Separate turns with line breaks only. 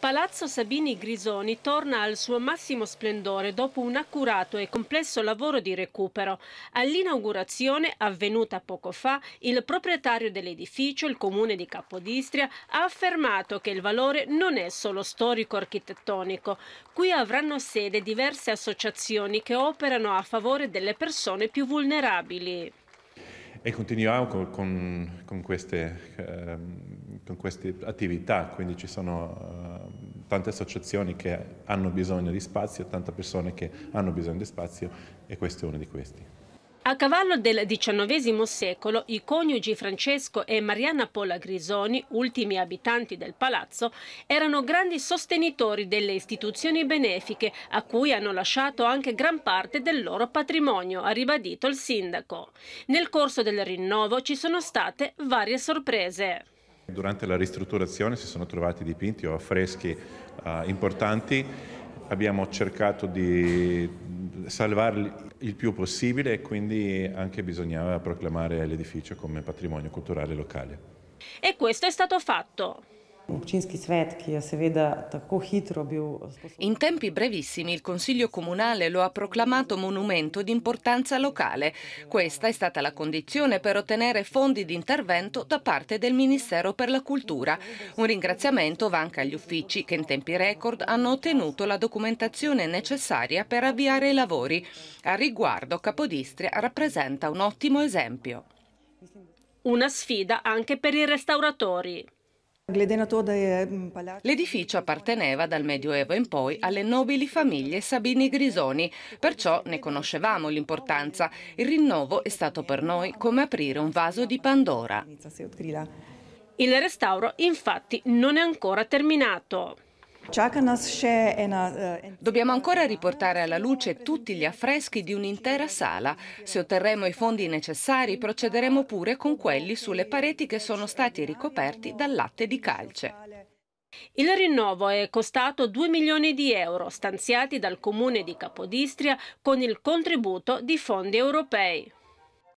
Palazzo Sabini Grisoni torna al suo massimo splendore dopo un accurato e complesso lavoro di recupero. All'inaugurazione, avvenuta poco fa, il proprietario dell'edificio, il comune di Capodistria, ha affermato che il valore non è solo storico-architettonico. Qui avranno sede diverse associazioni che operano a favore delle persone più vulnerabili.
E continuiamo con, con, con, queste, ehm, con queste, attività, quindi ci sono... Eh, tante associazioni che hanno bisogno di spazio, tante persone che hanno bisogno di spazio e questo è uno di questi.
A cavallo del XIX secolo i coniugi Francesco e Mariana Pola Grisoni, ultimi abitanti del palazzo, erano grandi sostenitori delle istituzioni benefiche a cui hanno lasciato anche gran parte del loro patrimonio, ha ribadito il sindaco. Nel corso del rinnovo ci sono state varie sorprese.
Durante la ristrutturazione si sono trovati dipinti o affreschi eh, importanti, abbiamo cercato di salvarli il più possibile e quindi anche bisognava proclamare l'edificio come patrimonio culturale locale.
E questo è stato fatto.
In tempi brevissimi il Consiglio Comunale lo ha proclamato monumento di importanza locale. Questa è stata la condizione per ottenere fondi di intervento da parte del Ministero per la Cultura. Un ringraziamento va anche agli uffici che in tempi record hanno ottenuto la documentazione necessaria per avviare i lavori. A riguardo Capodistria rappresenta un ottimo esempio.
Una sfida anche per i restauratori.
Mm, L'edificio apparteneva dal Medioevo in poi alle nobili famiglie Sabini Grisoni, perciò ne conoscevamo l'importanza. Il rinnovo è stato per noi come aprire un vaso
di Pandora. Il restauro infatti non è ancora terminato. Eh, Dobbiamo ancora riportare alla luce
tutti gli affreschi di un'intera sala. Se otterremo i fondi necessari procederemo pure con quelli sulle pareti che sono stati ricoperti dal latte di calce.
Il rinnovo è costato 2 milioni di euro stanziati dal comune di Capodistria con il contributo di fondi europei.